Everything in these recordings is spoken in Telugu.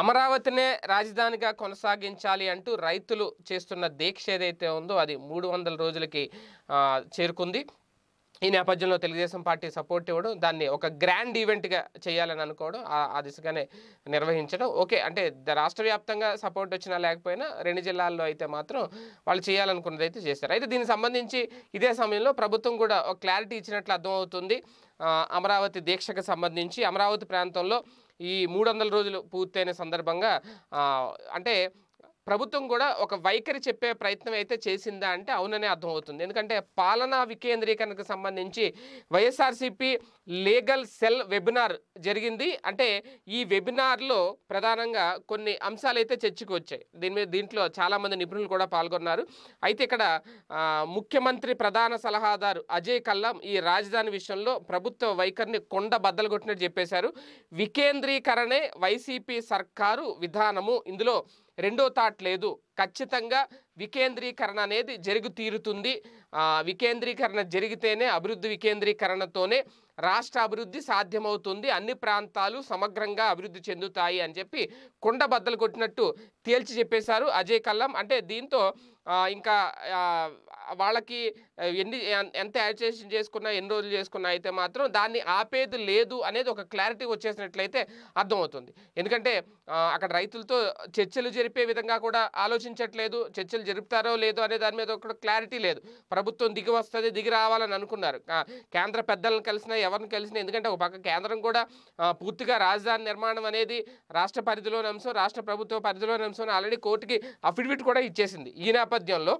అమరావతినే రాజధానిగా కొనసాగించాలి అంటూ రైతులు చేస్తున్న దీక్ష ఏదైతే ఉందో అది మూడు వందల రోజులకి చేరుకుంది ఈ నేపథ్యంలో తెలుగుదేశం పార్టీ సపోర్ట్ ఇవ్వడం దాన్ని ఒక గ్రాండ్ ఈవెంట్గా చేయాలని అనుకోవడం ఆ దిశగానే నిర్వహించడం ఓకే అంటే రాష్ట్ర వ్యాప్తంగా సపోర్ట్ వచ్చినా లేకపోయినా రెండు జిల్లాల్లో అయితే మాత్రం వాళ్ళు చేయాలనుకున్నది అయితే చేస్తారు అయితే దీనికి సంబంధించి ఇదే సమయంలో ప్రభుత్వం కూడా ఒక క్లారిటీ ఇచ్చినట్లు అర్థమవుతుంది అమరావతి దీక్షకు సంబంధించి అమరావతి ప్రాంతంలో ఈ మూడు రోజులు పూర్తయిన సందర్భంగా అంటే ప్రభుత్వం కూడా ఒక వైఖరి చెప్పే ప్రయత్నం అయితే చేసిందా అంటే అవుననే అర్థమవుతుంది ఎందుకంటే పాలనా వికేంద్రీకరణకు సంబంధించి వైఎస్ఆర్సీపీ లీగల్ సెల్ వెబినార్ జరిగింది అంటే ఈ వెబినార్లో ప్రధానంగా కొన్ని అంశాలు అయితే చర్చకు వచ్చాయి దీని మీద దీంట్లో చాలామంది నిపుణులు కూడా పాల్గొన్నారు అయితే ఇక్కడ ముఖ్యమంత్రి ప్రధాన సలహాదారు అజయ్ కల్లాం ఈ రాజధాని విషయంలో ప్రభుత్వ వైఖరిని కొండ బద్దలు కొట్టినట్టు చెప్పేశారు వికేంద్రీకరణే వైసీపీ సర్కారు విధానము ఇందులో రెండో థాట్ లేదు ఖచ్చితంగా వికేంద్రీకరణ అనేది జరుగు తీరుతుంది వికేంద్రీకరణ జరిగితేనే అభివృద్ధి వికేంద్రీకరణతోనే రాష్ట్ర అభివృద్ధి సాధ్యమవుతుంది అన్ని ప్రాంతాలు సమగ్రంగా అభివృద్ధి చెందుతాయి అని చెప్పి కొండ బద్దలు కొట్టినట్టు తేల్చి చెప్పేశారు అజయ్ కల్లం అంటే దీంతో ఇంకా వాళ్ళకి ఎన్ని ఎంత యాజిటేషన్ చేసుకున్నా ఎన్ని రోజులు చేసుకున్నా అయితే మాత్రం దాన్ని ఆపేది లేదు అనేది ఒక క్లారిటీ వచ్చేసినట్లయితే అర్థమవుతుంది ఎందుకంటే అక్కడ రైతులతో చర్చలు జరిపే విధంగా కూడా ఆలోచించట్లేదు చర్చలు జరుపుతారో లేదో అనే దాని మీద ఒక క్లారిటీ లేదు ప్రభుత్వం దిగి వస్తుంది దిగి రావాలని అనుకున్నారు కేంద్ర పెద్దలను కలిసినా ఎవరిని కలిసినా ఎందుకంటే ఒక పక్క కేంద్రం కూడా పూర్తిగా రాజధాని నిర్మాణం అనేది రాష్ట్ర పరిధిలోని అంశం రాష్ట్ర ప్రభుత్వ పరిధిలోని అంశం ఆల్రెడీ కోర్టుకి అఫిడవిట్ కూడా ఇచ్చేసింది ఈ నేపథ్యంలో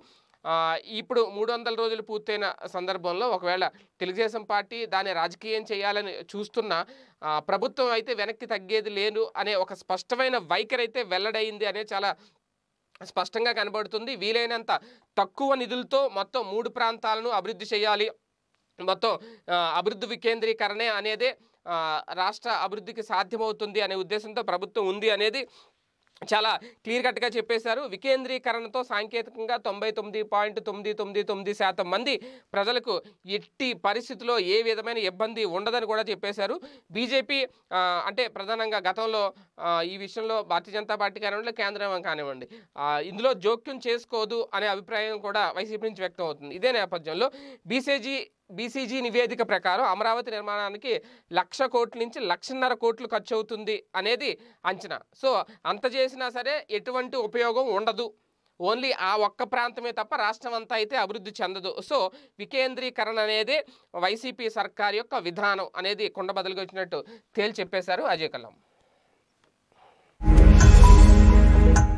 ఇప్పుడు మూడు వందల రోజులు పూర్తయిన సందర్భంలో ఒకవేళ తెలుగుదేశం పార్టీ దాన్ని రాజకీయం చేయాలని చూస్తున్న ప్రభుత్వం అయితే వెనక్కి తగ్గేది లేదు అనే ఒక స్పష్టమైన వైఖరి అయితే వెల్లడైంది అనే చాలా స్పష్టంగా కనబడుతుంది వీలైనంత తక్కువ నిధులతో మొత్తం మూడు ప్రాంతాలను అభివృద్ధి చేయాలి మొత్తం అభివృద్ధి వికేంద్రీకరణే అనేది రాష్ట్ర అభివృద్ధికి సాధ్యమవుతుంది అనే ఉద్దేశంతో ప్రభుత్వం ఉంది అనేది చాలా క్లియర్ కట్గా చెప్పేశారు వికేంద్రీకరణతో సాంకేతికంగా తొంభై తొమ్మిది పాయింట్ తొమ్మిది తొమ్మిది తొమ్మిది శాతం మంది ప్రజలకు ఎట్టి పరిస్థితిలో ఏ విధమైన ఇబ్బంది ఉండదని కూడా చెప్పేశారు బీజేపీ అంటే ప్రధానంగా గతంలో ఈ విషయంలో భారతీయ జనతా పార్టీ కానివ్వండి కేంద్రం కానివ్వండి ఇందులో జోక్యం చేసుకోదు అనే అభిప్రాయం కూడా వైసీపీ నుంచి వ్యక్తం అవుతుంది ఇదే నేపథ్యంలో బీసీజీ బీసీజీ నివేదిక ప్రకారం అమరావతి నిర్మాణానికి లక్ష కోట్ల నుంచి లక్షన్నర కోట్లు ఖర్చు అవుతుంది అనేది అంచనా సో అంత చేసినా సరే ఎటువంటి ఉపయోగం ఉండదు ఓన్లీ ఆ ఒక్క ప్రాంతమే తప్ప రాష్ట్రం అంతా అయితే అభివృద్ధి చెందదు సో వికేంద్రీకరణ అనేది వైసీపీ సర్కార్ యొక్క విధానం అనేది కుండబదలుగా వచ్చినట్టు తేల్చి చెప్పేశారు అజయ్ కల్లం